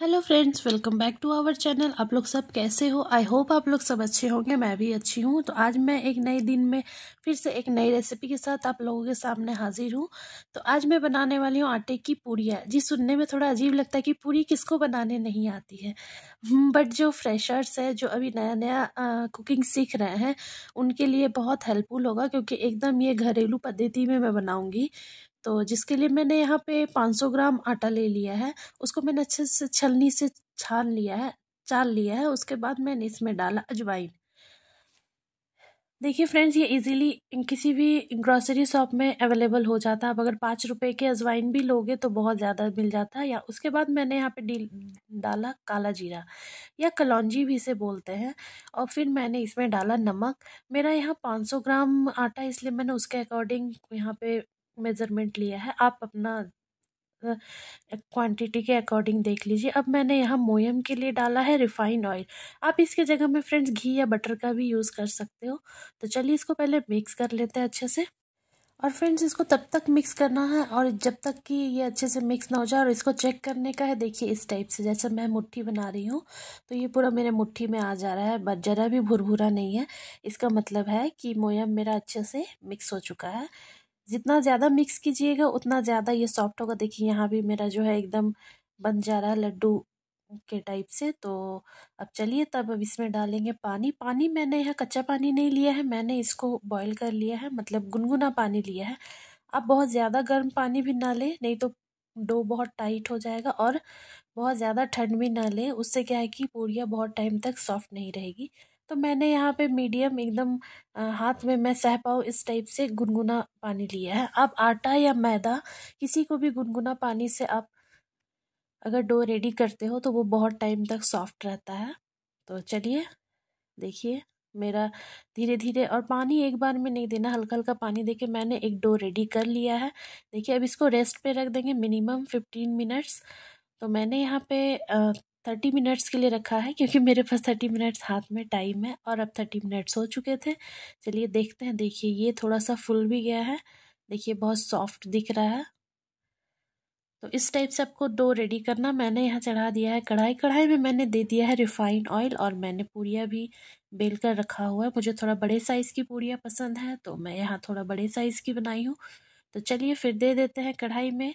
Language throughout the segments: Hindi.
hello friends welcome back to our channel आप लोग सब कैसे हो आई होप आप लोग सब अच्छे होंगे मैं भी अच्छी हूँ तो आज मैं एक नए दिन में फिर से एक नई रेसिपी के साथ आप लोगों के सामने हाजिर हूँ तो आज मैं बनाने वाली हूँ आटे की पूड़ियाँ जी सुनने में थोड़ा अजीब लगता है कि पूरी किसको बनाने नहीं आती है बट हम्म, जो फ्रेशर्स है जो अभी नया नया आ, कुकिंग सीख रहे हैं उनके लिए बहुत हेल्पफुल होगा क्योंकि एकदम ये घरेलू पद्धति में मैं बनाऊँगी तो जिसके लिए मैंने यहाँ पे 500 ग्राम आटा ले लिया है उसको मैंने अच्छे से छलनी से छान लिया है चाल लिया है उसके बाद मैंने इसमें डाला अजवाइन देखिए फ्रेंड्स ये इजीली किसी भी ग्रॉसरी शॉप में अवेलेबल हो जाता है आप अगर पाँच रुपए के अजवाइन भी लोगे तो बहुत ज़्यादा मिल जाता है या उसके बाद मैंने यहाँ पे डी डाला काला जीरा या कलौजी भी इसे बोलते हैं और फिर मैंने इसमें डाला नमक मेरा यहाँ 500 ग्राम आटा इसलिए मैंने उसके अकॉर्डिंग यहाँ पे मेज़रमेंट लिया है आप अपना क्वांटिटी के अकॉर्डिंग देख लीजिए अब मैंने यहाँ मोयम के लिए डाला है रिफाइंड ऑयल आप इसके जगह में फ्रेंड्स घी या बटर का भी यूज़ कर सकते हो तो चलिए इसको पहले मिक्स कर लेते हैं अच्छे से और फ्रेंड्स इसको तब तक मिक्स करना है और जब तक कि ये अच्छे से मिक्स ना हो जाए और इसको चेक करने का है देखिए इस टाइप से जैसे मैं मुट्ठी बना रही हूँ तो ये पूरा मेरे मुट्ठी में आ जा रहा है बट ज़रा भी भुरभुरा नहीं है इसका मतलब है कि मोयम मेरा अच्छे से मिक्स हो चुका है जितना ज़्यादा मिक्स कीजिएगा उतना ज़्यादा ये सॉफ्ट होगा देखिए यहाँ भी मेरा जो है एकदम बन जा रहा है लड्डू के टाइप से तो अब चलिए तब अब इसमें डालेंगे पानी पानी मैंने यहाँ कच्चा पानी नहीं लिया है मैंने इसको बॉईल कर लिया है मतलब गुनगुना पानी लिया है आप बहुत ज़्यादा गर्म पानी भी ना लें नहीं तो डो बहुत टाइट हो जाएगा और बहुत ज़्यादा ठंड भी ना लें उससे क्या है कि पूरियाँ बहुत टाइम तक सॉफ्ट नहीं रहेगी तो मैंने यहाँ पे मीडियम एकदम हाथ में मैं सह पाऊँ इस टाइप से गुनगुना पानी लिया है आप आटा या मैदा किसी को भी गुनगुना पानी से आप अगर डो रेडी करते हो तो वो बहुत टाइम तक सॉफ्ट रहता है तो चलिए देखिए मेरा धीरे धीरे और पानी एक बार में नहीं देना हल्का हल्का पानी देके मैंने एक डो रेडी कर लिया है देखिए अब इसको रेस्ट पे रख देंगे मिनिमम फिफ्टीन मिनट्स तो मैंने यहाँ पे थर्टी मिनट्स के लिए रखा है क्योंकि मेरे पास थर्टी मिनट्स हाथ में टाइम है और अब थर्टी मिनट्स हो चुके थे चलिए देखते हैं देखिए ये थोड़ा सा फुल भी गया है देखिए बहुत सॉफ्ट दिख रहा है तो इस टाइप से आपको डो रेडी करना मैंने यहाँ चढ़ा दिया है कढ़ाई कढ़ाई में मैंने दे दिया है रिफाइंड ऑयल और मैंने पूड़िया भी बेल कर रखा हुआ है मुझे थोड़ा बड़े साइज़ की पूड़ियाँ पसंद है तो मैं यहाँ थोड़ा बड़े साइज़ की बनाई हूँ तो चलिए फिर दे देते हैं कढ़ाई में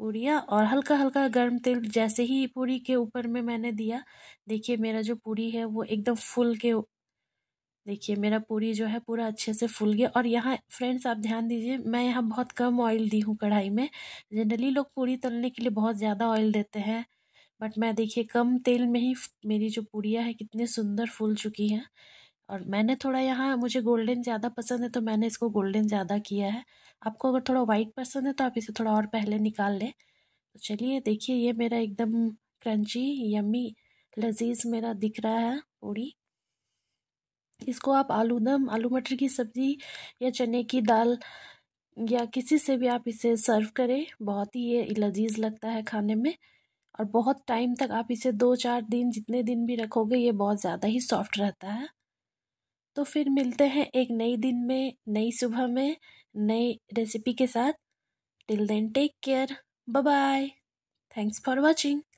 पूरियाँ और हल्का हल्का गर्म तेल जैसे ही पूरी के ऊपर में मैंने दिया देखिए मेरा जो पूरी है वो एकदम फुल के देखिए मेरा पूरी जो है पूरा अच्छे से फूल गया और यहाँ फ्रेंड्स आप ध्यान दीजिए मैं यहाँ बहुत कम ऑयल दी हूँ कढ़ाई में जनरली लोग पूरी तलने के लिए बहुत ज़्यादा ऑयल देते हैं बट मैं देखिए कम तेल में ही मेरी जो पूरियाँ है कितनी सुंदर फूल चुकी हैं और मैंने थोड़ा यहाँ मुझे गोल्डन ज़्यादा पसंद है तो मैंने इसको गोल्डन ज़्यादा किया है आपको अगर थोड़ा वाइट पसंद है तो आप इसे थोड़ा और पहले निकाल लें तो चलिए देखिए ये मेरा एकदम क्रंची यम्मी लजीज मेरा दिख रहा है पूरी इसको आप आलू दम आलू मटर की सब्ज़ी या चने की दाल या किसी से भी आप इसे सर्व करें बहुत ही ये लजीज लगता है खाने में और बहुत टाइम तक आप इसे दो चार दिन जितने दिन भी रखोगे ये बहुत ज़्यादा ही सॉफ्ट रहता है तो फिर मिलते हैं एक नई दिन में नई सुबह में नई रेसिपी के साथ till then take care bye bye thanks for watching